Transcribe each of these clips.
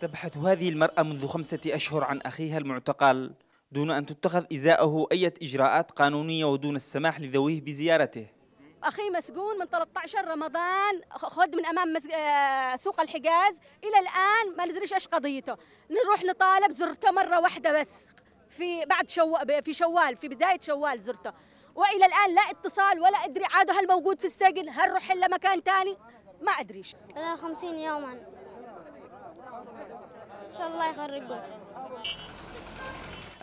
تبحث هذه المرأة منذ خمسة أشهر عن أخيها المعتقل دون أن تتخذ إزاءه أي إجراءات قانونية ودون السماح لذويه بزيارته أخي مسجون من 13 رمضان خد من أمام آه، سوق الحجاز إلى الآن ما ندريش إيش قضيته نروح نطالب زرته مرة واحدة بس في بعد شو... في شوال في بداية شوال زرته والى الان لا اتصال ولا ادري عاد هل موجود في السجن هل روح إلا مكان ثاني ما ادريش انا 50 يوما شاء الله يخرجوا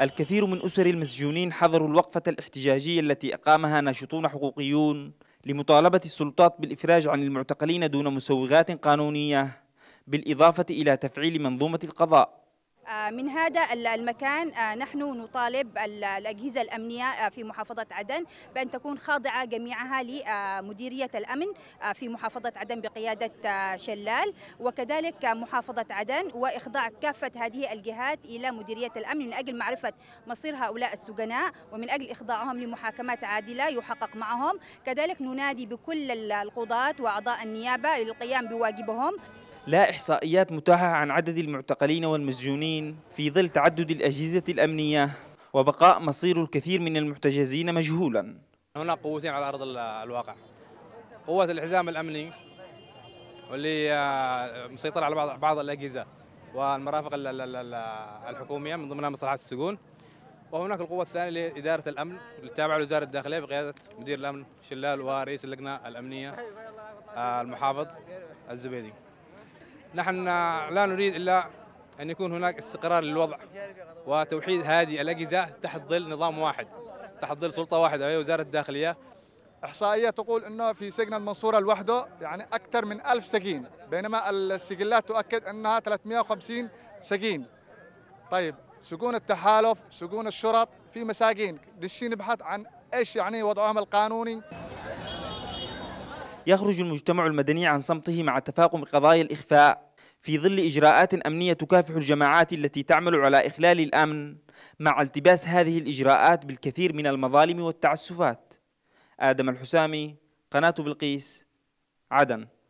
الكثير من أسر المسجونين حضروا الوقفة الاحتجاجية التي أقامها ناشطون حقوقيون لمطالبة السلطات بالإفراج عن المعتقلين دون مسوغات قانونية بالإضافة إلى تفعيل منظومة القضاء آه، من هذا المكان آه، نحن نطالب الأجهزة الأمنية آه، في محافظة عدن بأن تكون خاضعة جميعها لمديرية الأمن في محافظة عدن بقيادة شلال وكذلك محافظة عدن وإخضاع كافة هذه الجهات إلى مديرية الأمن من أجل معرفة مصير هؤلاء السجناء ومن أجل إخضاعهم لمحاكمات عادلة يحقق معهم كذلك ننادي بكل القضاة وأعضاء النيابة للقيام بواجبهم لا إحصائيات متاحة عن عدد المعتقلين والمسجونين في ظل تعدد الأجهزة الأمنية وبقاء مصير الكثير من المحتجزين مجهولا هناك قوتين على أرض الواقع قوة الحزام الأمني واللي مسيطر على بعض بعض الأجهزة والمرافق الحكومية من ضمنها مصلحات السجون وهناك القوة الثانية لإدارة الأمن التابعة لوزارة الداخلية بقيادة مدير الأمن شلال ورئيس اللجنة الأمنية آه، المحافظ الزبيدي نحن لا نريد إلا أن يكون هناك استقرار للوضع وتوحيد هذه الأجهزة تحت ظل نظام واحد تحت ظل سلطة واحدة وهي وزارة الداخلية إحصائية تقول أنه في سجن المنصورة لوحده يعني أكثر من ألف سجين بينما السجلات تؤكد أنها 350 سجين طيب سجون التحالف سجون الشرط في مساجين دشي نبحث عن إيش يعني وضعهم القانوني يخرج المجتمع المدني عن صمته مع تفاقم قضايا الإخفاء في ظل إجراءات أمنية تكافح الجماعات التي تعمل على إخلال الأمن مع التباس هذه الإجراءات بالكثير من المظالم والتعسفات آدم الحسامي قناة بلقيس عدن